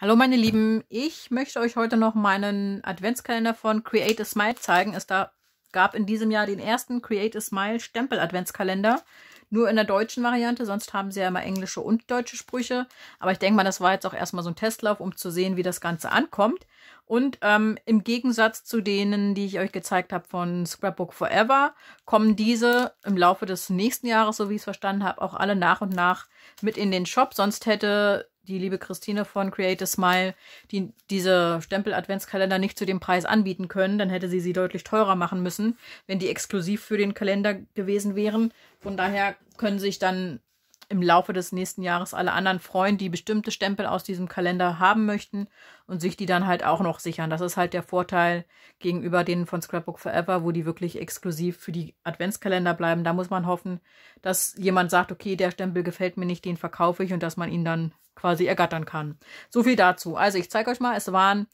Hallo meine Lieben, ich möchte euch heute noch meinen Adventskalender von Create a Smile zeigen. Es da, gab in diesem Jahr den ersten Create a Smile Stempel Adventskalender. Nur in der deutschen Variante, sonst haben sie ja immer englische und deutsche Sprüche. Aber ich denke mal, das war jetzt auch erstmal so ein Testlauf, um zu sehen, wie das Ganze ankommt. Und ähm, im Gegensatz zu denen, die ich euch gezeigt habe von Scrapbook Forever, kommen diese im Laufe des nächsten Jahres, so wie ich es verstanden habe, auch alle nach und nach mit in den Shop. Sonst hätte die liebe Christine von Create a Smile, die diese Stempel-Adventskalender nicht zu dem Preis anbieten können, dann hätte sie sie deutlich teurer machen müssen, wenn die exklusiv für den Kalender gewesen wären. Von daher können sich dann im Laufe des nächsten Jahres alle anderen freuen, die bestimmte Stempel aus diesem Kalender haben möchten und sich die dann halt auch noch sichern. Das ist halt der Vorteil gegenüber denen von Scrapbook Forever, wo die wirklich exklusiv für die Adventskalender bleiben. Da muss man hoffen, dass jemand sagt, okay, der Stempel gefällt mir nicht, den verkaufe ich und dass man ihn dann quasi ergattern kann. So viel dazu. Also ich zeige euch mal, es waren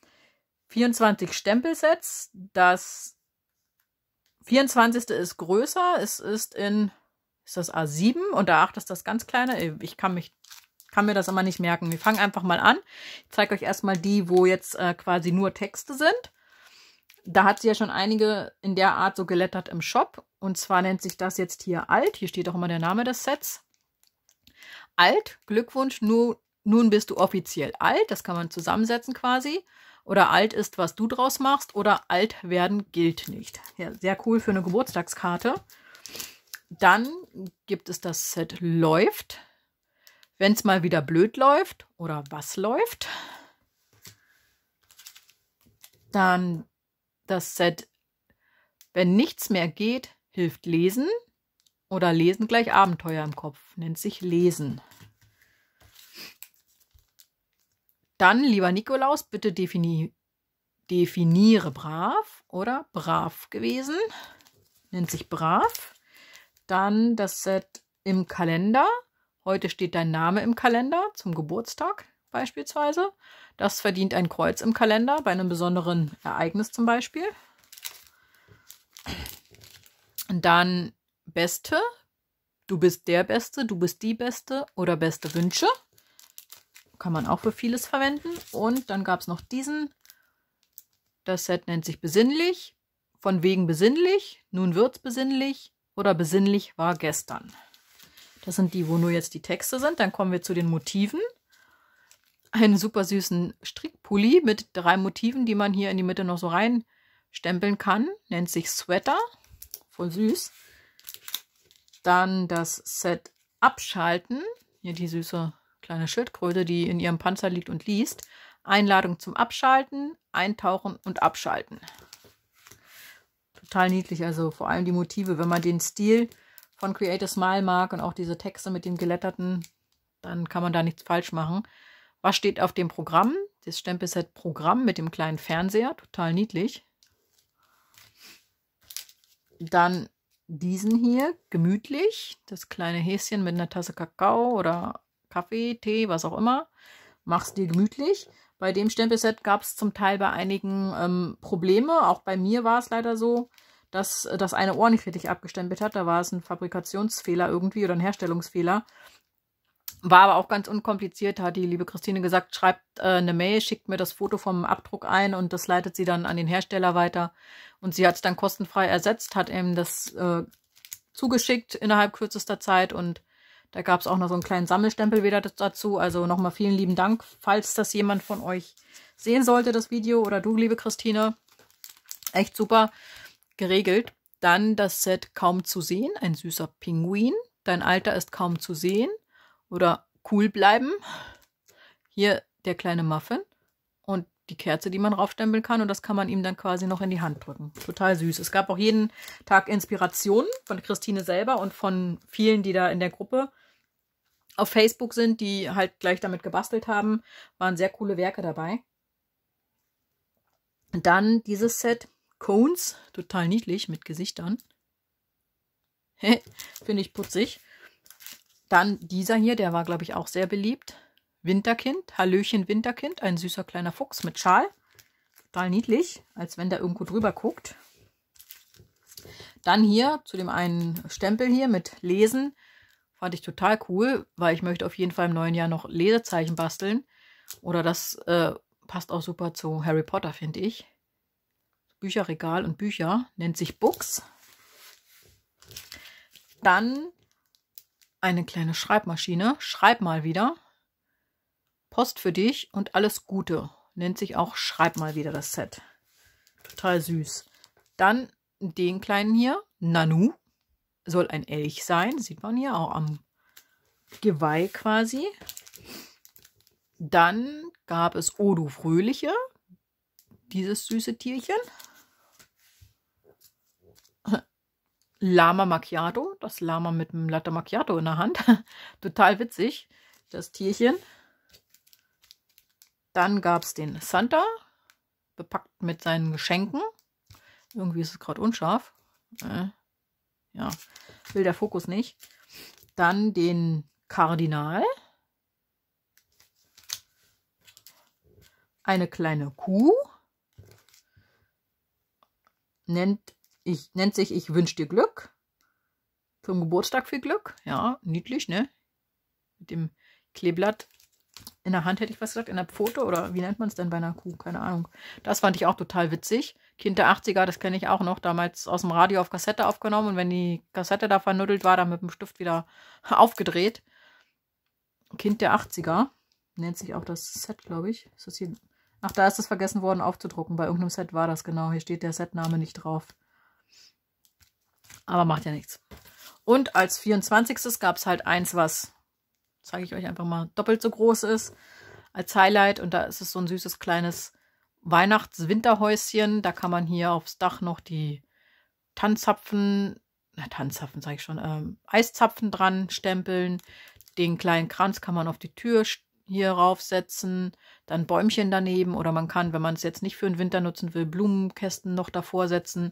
24 Stempelsets. Das 24. ist größer. Es ist in ist das A7 und A8 ist das ganz kleine. Äh, ich kann mich kann mir das immer nicht merken. Wir fangen einfach mal an. Ich zeige euch erstmal die, wo jetzt äh, quasi nur Texte sind. Da hat sie ja schon einige in der Art so gelettert im Shop. Und zwar nennt sich das jetzt hier Alt. Hier steht auch immer der Name des Sets. Alt, Glückwunsch, nu, nun bist du offiziell alt. Das kann man zusammensetzen quasi. Oder alt ist, was du draus machst. Oder alt werden gilt nicht. Ja, sehr cool für eine Geburtstagskarte. Dann gibt es das Set läuft, wenn es mal wieder blöd läuft oder was läuft. Dann das Set, wenn nichts mehr geht, hilft lesen oder lesen gleich Abenteuer im Kopf, nennt sich lesen. Dann, lieber Nikolaus, bitte defini definiere brav oder brav gewesen, nennt sich brav dann das Set im Kalender. Heute steht dein Name im Kalender zum Geburtstag beispielsweise. Das verdient ein Kreuz im Kalender bei einem besonderen Ereignis zum Beispiel. Und dann Beste. Du bist der Beste, du bist die Beste oder beste Wünsche. Kann man auch für vieles verwenden. Und dann gab es noch diesen. Das Set nennt sich Besinnlich. Von wegen besinnlich. Nun wird's besinnlich oder besinnlich war gestern. Das sind die, wo nur jetzt die Texte sind. Dann kommen wir zu den Motiven. Einen super süßen Strickpulli mit drei Motiven, die man hier in die Mitte noch so reinstempeln kann. Nennt sich Sweater. Voll süß. Dann das Set Abschalten. Hier die süße kleine Schildkröte, die in ihrem Panzer liegt und liest. Einladung zum Abschalten, Eintauchen und Abschalten total niedlich. Also vor allem die Motive, wenn man den Stil von Create Smile mag und auch diese Texte mit dem Geletterten, dann kann man da nichts falsch machen. Was steht auf dem Programm? Das Stempelset Programm mit dem kleinen Fernseher, total niedlich. Dann diesen hier, gemütlich, das kleine Häschen mit einer Tasse Kakao oder Kaffee, Tee, was auch immer mach's dir gemütlich. Bei dem Stempelset gab es zum Teil bei einigen ähm, Probleme. Auch bei mir war es leider so, dass äh, das eine Ohr nicht richtig abgestempelt hat. Da war es ein Fabrikationsfehler irgendwie oder ein Herstellungsfehler. War aber auch ganz unkompliziert, hat die liebe Christine gesagt, schreibt äh, eine Mail, schickt mir das Foto vom Abdruck ein und das leitet sie dann an den Hersteller weiter. Und sie hat es dann kostenfrei ersetzt, hat eben das äh, zugeschickt innerhalb kürzester Zeit und da gab es auch noch so einen kleinen Sammelstempel wieder dazu. Also nochmal vielen lieben Dank, falls das jemand von euch sehen sollte, das Video. Oder du, liebe Christine. Echt super geregelt. Dann das Set kaum zu sehen. Ein süßer Pinguin. Dein Alter ist kaum zu sehen. Oder cool bleiben. Hier der kleine Muffin. Und die Kerze, die man raufstempeln kann. Und das kann man ihm dann quasi noch in die Hand drücken. Total süß. Es gab auch jeden Tag Inspirationen von Christine selber und von vielen, die da in der Gruppe auf Facebook sind, die halt gleich damit gebastelt haben, waren sehr coole Werke dabei. Und dann dieses Set Cones, total niedlich mit Gesichtern. Finde ich putzig. Dann dieser hier, der war, glaube ich, auch sehr beliebt. Winterkind, Hallöchen Winterkind, ein süßer kleiner Fuchs mit Schal. Total niedlich, als wenn der irgendwo drüber guckt. Dann hier zu dem einen Stempel hier mit Lesen Fand ich total cool, weil ich möchte auf jeden Fall im neuen Jahr noch Lesezeichen basteln. Oder das äh, passt auch super zu Harry Potter, finde ich. Bücherregal und Bücher nennt sich Books. Dann eine kleine Schreibmaschine. Schreib mal wieder. Post für dich und alles Gute. Nennt sich auch Schreib mal wieder das Set. Total süß. Dann den kleinen hier, Nanu soll ein Elch sein. Sieht man hier auch am Geweih quasi. Dann gab es Odo Fröhliche, dieses süße Tierchen. Lama Macchiato, das Lama mit dem Latte Macchiato in der Hand. Total witzig, das Tierchen. Dann gab es den Santa, bepackt mit seinen Geschenken. Irgendwie ist es gerade unscharf. Äh, ja, will der Fokus nicht. Dann den Kardinal. Eine kleine Kuh. Nennt, ich, nennt sich Ich wünsche dir Glück. Zum Geburtstag viel Glück. Ja, niedlich, ne? Mit dem Kleeblatt in der Hand hätte ich was gesagt, in der Pfote oder wie nennt man es denn bei einer Kuh? Keine Ahnung. Das fand ich auch total witzig. Kind der 80er, das kenne ich auch noch, damals aus dem Radio auf Kassette aufgenommen und wenn die Kassette da vernuddelt war, dann mit dem Stift wieder aufgedreht. Kind der 80er nennt sich auch das Set, glaube ich. Ist das hier? Ach, da ist es vergessen worden aufzudrucken. Bei irgendeinem Set war das genau. Hier steht der Setname nicht drauf. Aber macht ja nichts. Und als 24. gab es halt eins, was zeige ich euch einfach mal, doppelt so groß ist als Highlight. Und da ist es so ein süßes kleines Weihnachts-Winterhäuschen. Da kann man hier aufs Dach noch die Tanzzapfen, na, Tanzzapfen sage ich schon, ähm, Eiszapfen dran stempeln. Den kleinen Kranz kann man auf die Tür hier raufsetzen, dann Bäumchen daneben oder man kann, wenn man es jetzt nicht für den Winter nutzen will, Blumenkästen noch davor setzen.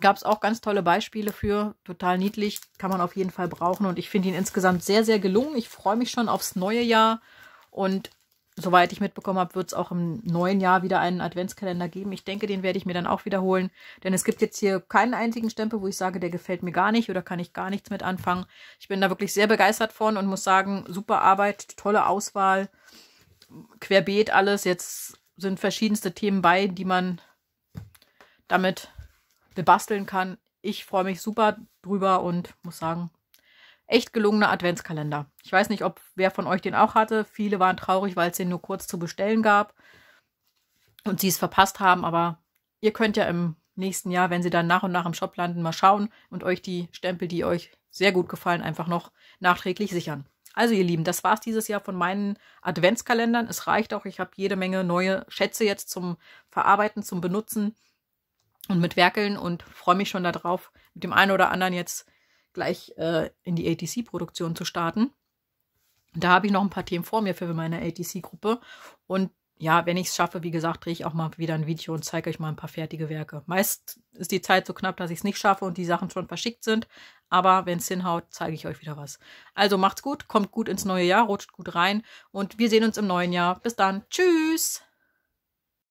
Gab es auch ganz tolle Beispiele für. Total niedlich, kann man auf jeden Fall brauchen. Und ich finde ihn insgesamt sehr, sehr gelungen. Ich freue mich schon aufs neue Jahr. Und soweit ich mitbekommen habe, wird es auch im neuen Jahr wieder einen Adventskalender geben. Ich denke, den werde ich mir dann auch wiederholen. Denn es gibt jetzt hier keinen einzigen Stempel, wo ich sage, der gefällt mir gar nicht oder kann ich gar nichts mit anfangen. Ich bin da wirklich sehr begeistert von und muss sagen, super Arbeit, tolle Auswahl, querbeet alles. Jetzt sind verschiedenste Themen bei, die man damit basteln kann. Ich freue mich super drüber und muss sagen, echt gelungener Adventskalender. Ich weiß nicht, ob wer von euch den auch hatte. Viele waren traurig, weil es den nur kurz zu bestellen gab und sie es verpasst haben. Aber ihr könnt ja im nächsten Jahr, wenn sie dann nach und nach im Shop landen, mal schauen und euch die Stempel, die euch sehr gut gefallen, einfach noch nachträglich sichern. Also ihr Lieben, das war es dieses Jahr von meinen Adventskalendern. Es reicht auch, ich habe jede Menge neue Schätze jetzt zum Verarbeiten, zum Benutzen und mit Werkeln und freue mich schon darauf, mit dem einen oder anderen jetzt gleich äh, in die ATC-Produktion zu starten. Da habe ich noch ein paar Themen vor mir für meine ATC-Gruppe. Und ja, wenn ich es schaffe, wie gesagt, drehe ich auch mal wieder ein Video und zeige euch mal ein paar fertige Werke. Meist ist die Zeit so knapp, dass ich es nicht schaffe und die Sachen schon verschickt sind. Aber wenn es hinhaut, zeige ich euch wieder was. Also macht's gut, kommt gut ins neue Jahr, rutscht gut rein und wir sehen uns im neuen Jahr. Bis dann. Tschüss!